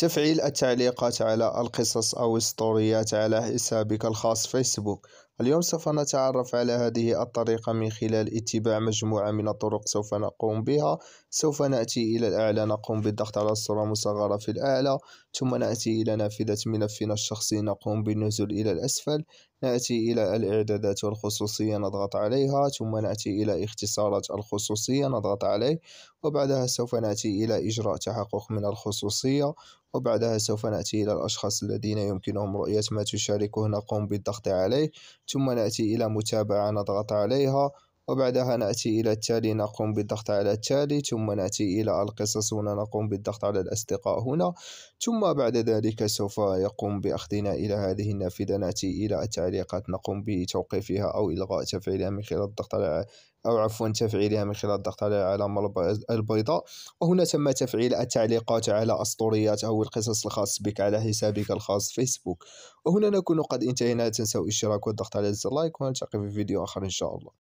تفعيل التعليقات على القصص أو السطوريات على حسابك الخاص فيسبوك اليوم سوف نتعرف على هذه الطريقة من خلال اتباع مجموعة من الطرق سوف نقوم بها سوف نأتي إلى الأعلى نقوم بالضغط على الصورة المصغرة في الأعلى ثم نأتي إلى نافذة ملفنا الشخصي نقوم بالنزول إلى الأسفل نأتي إلى الإعدادات والخصوصية نضغط عليها ثم نأتي إلى اختصارات الخصوصية نضغط عليه وبعدها سوف نأتي إلى إجراء تحقق من الخصوصية وبعدها سوف نأتي إلى الأشخاص الذين يمكنهم رؤية ما تشاركه نقوم بالضغط عليه ثم نأتي إلى متابعة نضغط عليها وبعدها نأتي إلى التالي نقوم بالضغط على التالي ثم نأتي إلى القصص هنا نقوم بالضغط على الأصدقاء هنا ثم بعد ذلك سوف يقوم بأخذنا إلى هذه النافذة نأتي إلى التعليقات نقوم بتوقيفها أو إلغاء تفعيلها من خلال الضغط على أو عفوا تفعيلها من خلال الضغط على العلامة البيضاء وهنا تم تفعيل التعليقات على أسطوريات أو القصص الخاص بك على حسابك الخاص فيسبوك وهنا نكون قد انتهينا لا تنسوا الاشتراك والضغط على زر اللايك ونلتقي في فيديو آخر إن شاء الله